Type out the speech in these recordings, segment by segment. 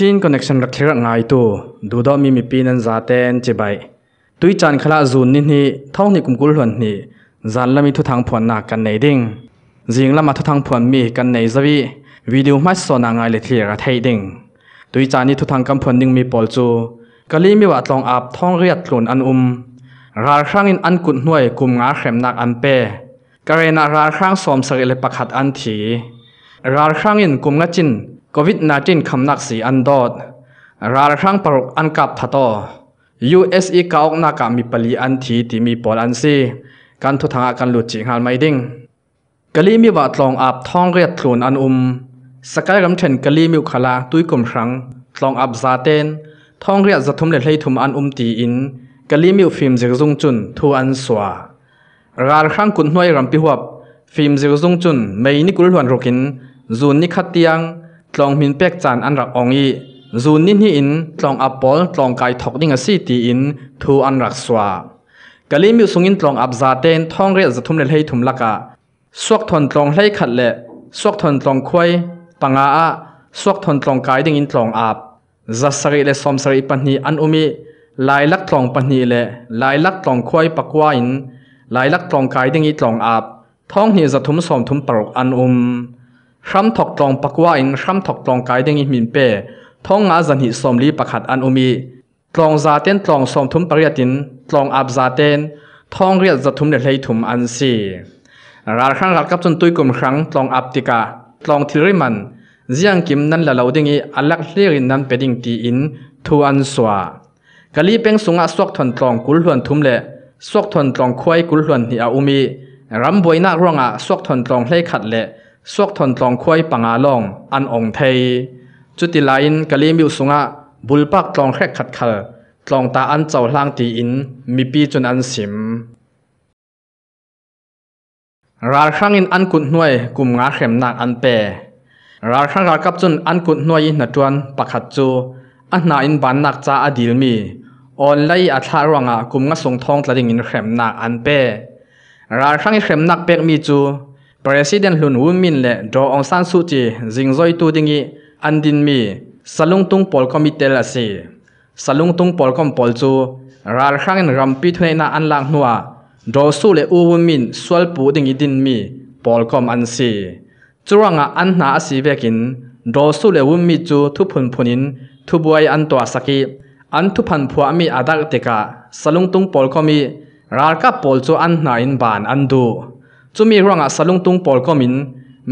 ชินคอนเนคชันรักเทระไงตัวดูดอมีมีปีนันจ่าเต้นจ็บไปตุยจันขลาจูนนี่ท้องนี่กุมกุลหุ่นนี่จันละมีทุทางผ่อนหนักกันในดิ่งยิงละมาทุทางผ่อนมีกันในจวีวิดีโอไม่สอนง่ายเลยที่ระเทดิ่งตุยจันนี่ทุทางกำผ่อนดิ่งมีปอลจูกะลีมีวัดตองอับท้องเรียดหลุนอันอุ้มราครังอินอันกุดหน่วยกุมงาเข็มหนักอันเป้เกรนาราครังสอมสกิเลปขัดอันถี ราครังอินกุมงาจิน COVID-19 คำนักสีอันดอด ราครั้งปรกอันกับทัตโต USE กาอกนากามีปลีอันทีที่มีปอลอันซี การทุทางการหลุดจิงหานไม่ดิ้งกะลีมีบาดลองอาบท้องเรียดทุนอันอุมสกายรำเชนกะลีมิวคลาตุยกลมครั้ง ลองอาบซาเตนท้องเรียดจะทุ่มเล็ดให้ทุมอันอุมตีอินกะลีมิวฟิล์มจิกซุงจุนทูอันสวาราครั้งกุนห้วยรำพิหับฟิล์มจิกซุงจุนไม่นิกุลหวนรกินจูนนิคัดเตียงลองมินเป็กจานอันรักองอีจูนนิ่อินลองอัปปอลลองไกทอกนิ่งสีตีอินทูอันรักสวากะลิมิวสุงินลองอับซาเตนท่องเรียจะทุ่มเลให้ทุ่มละกะสวกทนลองให้ขัดเละสวกทนลองควยปังอาะสวกทนลองกายดิงอินลองอับจะสรีเลสอมสรีปันนีอันอุมีลายลักลองปันนีเละลายลักลองควยปักวายินลายลักลองกายดิงอินลองอับท้องหยจะทุ่มสอมทุ่มปรกอันอุมรัมถกตรองปักว่าอิงรัมถกตรองกายเด้งอิมินเป้ท้องงาจันหิสมลีประหัดอันอุมีตรองซาเต้นตรองสมทุมปริยตินตรองอับซาเต้นท้องเรียดจะทุมเดเลยถุมอันซีราครั้งรักกับจนตุยกลุ่มครั้งตรองอับติกาตรองทิริมันเจียงกิมนั้นละเราดิงอีอัลลักเลียรินนั้นเป็นดิ่งตีอินทูอันสวากะลีเป่งสุงอาสวกทนตรองกุลหวนทุมเละสวกทนตรองควายกุลหวนหิอาอุมีรำบวยนักร้องอาสวกทนตรองเล่ขัดเละสวกทนตองควยปังอาลองอันองเทยจุดติลายน์กะลีมิวสุงะบุลปักตองแครกขัดขัลตองตาอันเจ้าล่างตีอินมีปีจนอันสิมราครั้งอินอันกุดหน่วยกลุ่มงาเข็มหนักอันเปราครั้งรากับจนอันกุดหน่วยนัดจวนปักขัดจูอันนาอินบานนักจ้าอดีลมีออนไลอัตรารวงะกลุ่มงาส่งทองตะดิงอินเข็มหนักอันเปราครั้งอินเข็มหนักเป็กมีจู President Lun Wumin le Dr. Aung San Suu Kyi zingjoi tu dingi andin mi salungtung pol committee la si salungtung pol kom pol chu ral khangin rampi thune na anlang nuwa Dr. Su le U Wumin swal pu dingi din mi pol kom an si churanga an na asi vekin Dr. Su le Wumi chu thupun phunin thubuai an to saki an thupan phua mi adak teka salungtung pol komi ral ka pol chu an na in ban an du จุมีร่างสลุงตุงปอลก็มิน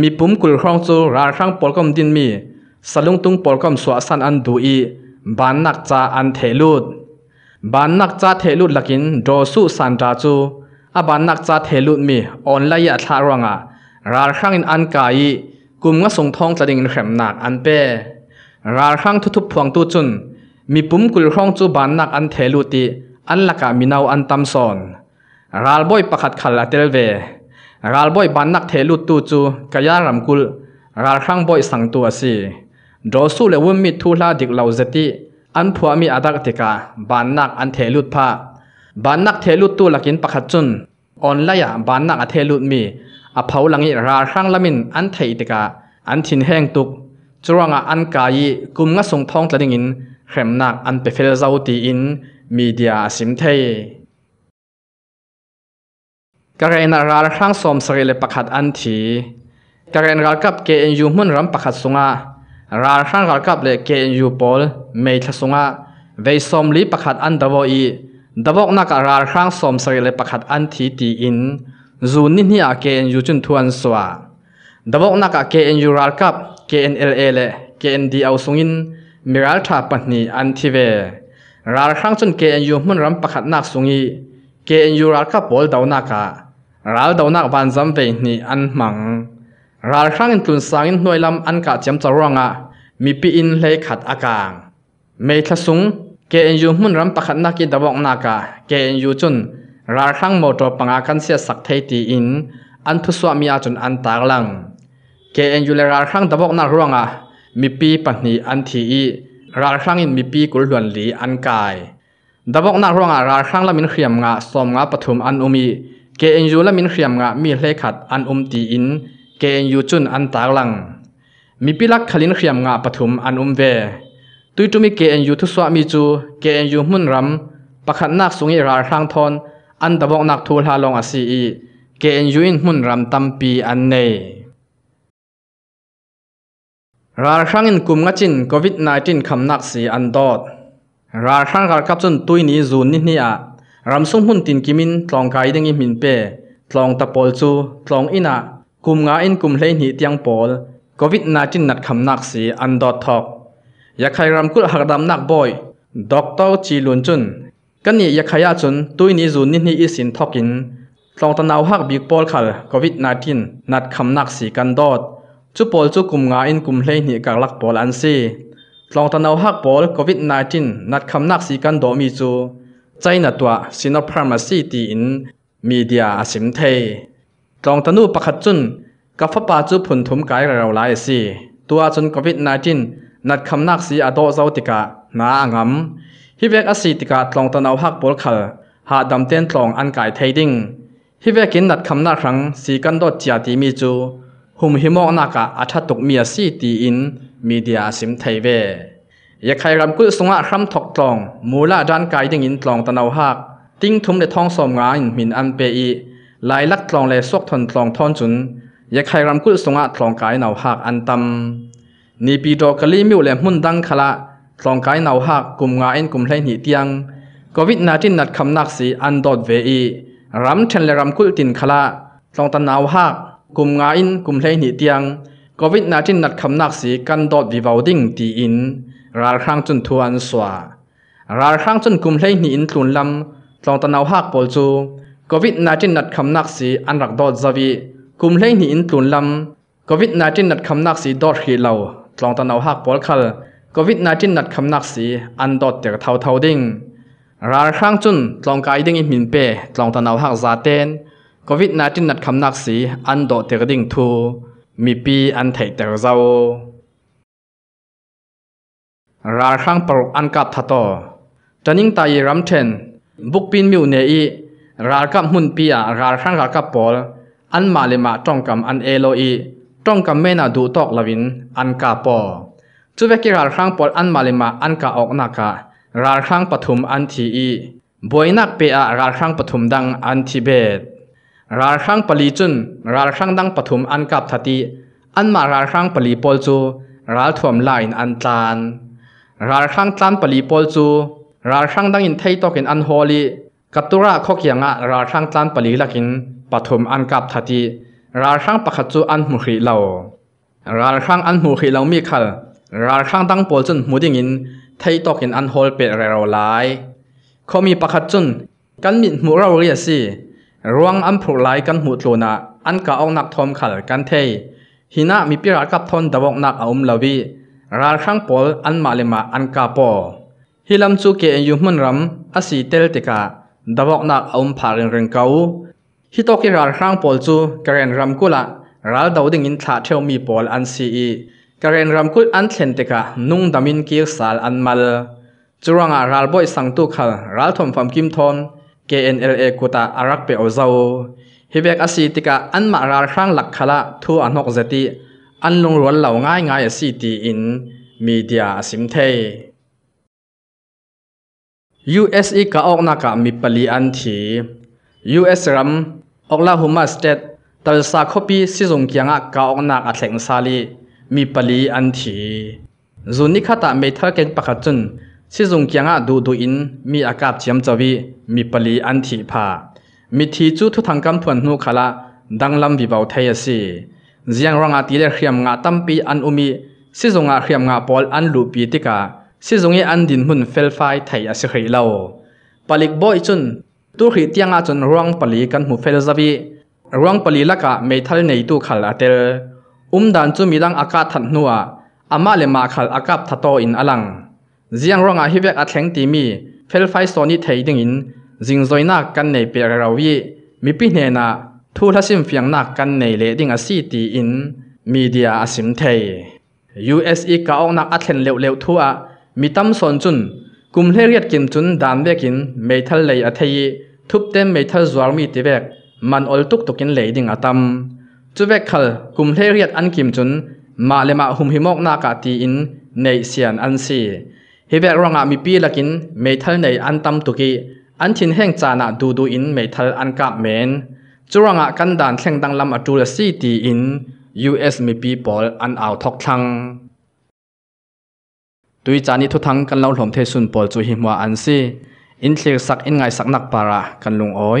มีปุ่มกุลครองจูราครั้งปอลก็มดินมีสลุงตุงปอลก็มสวสันอันดูอีบานนักจาอันเทลุดบานนักจาเทลุดลักินโดสุสันจาจูอาบานนักจาเทลุดมีออนไลน์ทาร่งอ่ะราครั้งอินอันกายกุมงะสงทองจะดิ่งเข็มหนักอันเป้ราครั้งทุบๆพวงตูจุน มีปุ่มกุลครองจูบานนักอันเทลุดีอันลักะมีนาวอันตำสอนราลบอยประคัดขัลลาเตลเวรัลบอยบันนักเทลุตูจูกยารำกุลรัลครั้งบอยสังตัวสิดสูเลวมิทูลาดิกเล่เจติอันผัวมีอัตติกาบันนักอันเทลุตพาบันนักเทลุตูลักินปักจุนออนไลน์บันนักอันเทลุตมีอภาวลังอิรัลครั้งละมินอันเทติกาอันทินแห่งตุกจรวงอันกายกุมงะสงทองตะดิ่งินเข็มนักอันเปเฟลเจ้าตีอินมีเดียสิมเทกระเรนรัลครั้งสมสริเประคัดอันทีกระเรนรัลกับเกนยูมุ่นรำประคัดสุงะรัลครั้งรัลกับเลเกนยูปอลเมย์ทสุงะเวสมลีประคัดอันดาวอีดาวกนักรัลครั้งสมสริเประคัดอันทีตีอินจูนินี่อาเกนยูจุนทวนสวะดาวกนักเกนยูรัลกับเกนเอลเอเลเกนดีเอาสุงินมิรัลทาปัตนีอันทีเวรัลครั้งจนเกนยูมุ่นรำประคัดนักสุงีเกนยูรัลกับบอลดาวนักอะรัลดาวนักบานจำเป็นนี่อันมังรัลครั้งตุนสังหน่วยลำอันกะจำจรวงอ่ะมีปีอินเลยขัดอาการเมื่ทสุงเกนยูมุ่นรำประคันนักกิดบอกนักอ่ะเกนยูจุนรัลครั้งโมโตปังอาการเสียสักเทตีอินอันทุสวามีอาจุนอันตากลัง เกนยูเลยรัลครั้งดบอกนักร่วงอ่ะมีปีปัญหีอันทีอีรัลครั้งอินมีปีกุลหวนลีอันกายดบอกนักร่วงอ่ะรัลครั้งละมินเขียมอ่ะสมงะปฐุมอันอุมีเ KNU ละมินเขียมงามีเลขัดอันอมตีอินเ k ยูจุนอันตากลัง มีพิลักขลินเขียมงาปฐุมอันอมเว ตุยจุมี k ยูทุสวามีจูเ k ยูมุนรำประคันนักสุงยราทางทอน อันตะบกนักทูลฮาลองอาซีเก KNU อินมุนรำตัมปีอันเนราครั้งอินกุมงจินโควิด -19 คำนักสีอันดอด ราครั้งการกับจนตุยนี้จูนนี่นี่อะรำสุงหุ่นตินกิมินทลองไก่ดงอิมินเป้ทลองตะโพลซูทลองอินะกุมงาอินกุมเลนหีเตียงโพลโควิดนาจินนัดคำนักสีอันดอททอกอยากให้รำกุลหักดำนักบอยด็อกเตอร์จีลุนจุนกันนี่อยากให้ยาจุนตุยนิ้จุนนิ่นีอิสินทอกินทลองตะนาวหักบิกโพลขัลโควิดนาจินนัดคำนักสีกันดอทจุโพลจูกุมงาอินกุมเลนหีกักลักปอลอันซีทลองตะนาวหักปอลโควิดนาจินนัดคำนักสีกันโดมีจูใจนัดตัวสินอพารมาซีตีอิน มีเดียอสิมเทตองตนูประคัดจุนกับฟ้าป่าจุพุนทุมกายเราหลายสิ ตัวจนโควิด19นัดคำนักสีอโดเจ้าติกะนาอ่างำฮิเวกอสีติกะตองตนาวักบอลคัลหาดำเต้นตองอันกายเทดิ้งฮิเวกินนัดคำนักครั้งสีกันโดดจียตีมีจู หุมหิมอกนักอัฐตุกมีสีตีอินมีเดียอสิมเทเวยาใครรำกุสงะคร่ำถกตรองมูละด้านกายดิ่งอินตรองตะนาวหักติ้งทุมในท้องสมงานมินอันเปอีหลายลักตรองเลยซวกทนตรองทอนจุนยาใครรำกุสงะตรองกายนาวหักอันตำนีปีโดกะลีมิวเลมุ่นดังคละตรองกายนาวหักกลุ่มงานกลุ่มไรหนีเตียงกวิดนาจินนัดคำนักสีอันดอดเวอีรำเชนเลรำกุตินคละตรองตะนาวหักกลุ่มงานกลุ่มไรหนีเตียงกวิดนาจินนัดคำนักสีกันดอดวิวาวดิ่งตีอินราครั้งจนทวนสวาราครั้งจนกลุ่มเล่นอินทุนลำตองตะนาวหักปอลจูโควิดนาจินนัดคำนักสีอันรักดอดซาวีกลุ่มเล่นอินทุนลำโควิดนาจินนัดคำนักสีดอดขีเหลาตองตะนาวหักปอลคัลโควิดนาจินนัดคำนักสีอันดอดเตียกเทาเทาดิ่งราครั้งจนตองกายดิ่งอิมินเป้ตองตะนาวหักซาเตนโควิดนาจินนัดคำนักสีอันดอดเตียกดิ่งทูมีปีอันไทยเตียกเจ้าราครั้งปรกอันกับทัตโตจันิงตายรำเทนบุกปีนมิวเนอีรากับหุ่นปีอาราครั้งรากับปอลอันมาเลมาจ้องกำอันเอโลอีจ้องกำเมนาดูตอกลาวินอันกาปอจุเวกิราครั้งปอลอันมาเลมาอันกาออกนาการาครั้งปฐุมอันทีอีบวยนักเปียราครั้งปฐุมดังอันทีเบตราครั้งปลีจุนราครั้งดังปฐุมอันกับทัตีอันมาราครั้งปลีปอลจูราถวมลายอันจานรารขังตันปลีโพลจูรารขังดังอินไทยตอกินอันฮอลีกัตุระคอกยังอะรารขังตันปลีลักินปฐมอันกับทัดีรารขังปะขจูอันมุขีเหล่ารารขังอันมุขีเหล่ามีขัลรารขังดังโพลจุนมุดิงินไทยตอกินอันฮอลเปิดเร็วไลคอมีปะขจุนกันมิดมุเราเรียสิร่วงอันผูกไลกันหดโลนะอันกะอองนักทอมขลกันเท หินะมีปิรักกับทนตะวกนักอุมลาวี ral khang pol an malima an ka po hilam chu ke yu hmun ram asi tel tika dawok nak aum pharin reng kau hi to ki ral khang pol chu karen ram kula ral dauding in tha theu mi pol an si i karen ram kul an thlen tika nung damin ki sal an mal churanga ral boy sang tu khal ral thom pham kim thon KNLA kuta arak pe ozau hibek asi tika an ma ral khang lak khala thu anok zati อันลงรวนเหล่าง่ายง่ายสีตีอินมีเดียสิมเท USE กะออกนักมีปลีอันที US รัมออกลาหูมาสเตตตลสาคบีสิจงกียงอะกะออกนักอัดแหลงซาลีมีปลีอันที่สุนิคตาไม่ทัลเกนปะขจุนสิจงกียงอะดูดูอินมีอากาศเจียมจวีมีปลีอันที่่ามีทีจู่ทุทางกัำพวนนูขละดังลำวิบาวเทียสีเียงรังอาทิตย์เขียมงาตั้มปีอันอุมีซีซงอาเขียมงาพอลอันลูปีติกาซีซงยีอันดินหุนเฟลไฟไทยอสิเคราปลิกบอยจุนตุวขีเี่งาจุนร่วงปลิกันหูเฟลซาวีร่วงปลิลักกะเมทัลในตุวขัลอาเตลอุ้มดันจุมีดังอากาศทันนัวอามาเลมาขัลอากาศทัตโตอินอลังเซียงร่วงอาฮิเวกอาแข็งตีมี เฟลไฟโซนิไทยดึงอินจิงโซยนักกันในเปียร์ราวีมีปีเนนาทุลสิมเฟียงนักกันในเลดิงอาซีตีอินมีเดียอาสิมเทย USE กาออกนักอัตเลนเลวๆทั่วมีตั้มสนจุนกุมเรียกกินจุนดานเบกินเมทัลเลยอัทยทุบเต็มเมทัลจวรมีติเบกมันอลตุกตุกินเลดิงอาตัมจุเบกขลกุมเรียกอันกิมจุนมาเลมาหุมหิมอกนากาตีอินในเซียนอันซีฮิเบกรองอามีปีละกินเมทัลในอันตัมตุกีอันทินแห่งจานาดูดูอินเมทัลอันกับเมนจูรั่ะกันดานเข็งดังลำอัตุลซีตีอิน US มีปีปอลอันเอาทอกทังตุยจานิทุทังกันเล่าหลมเทสุนปอลจุหิมว่าอันซีอินเลียสักอินไงสักนักปาระกันลุงอ้อย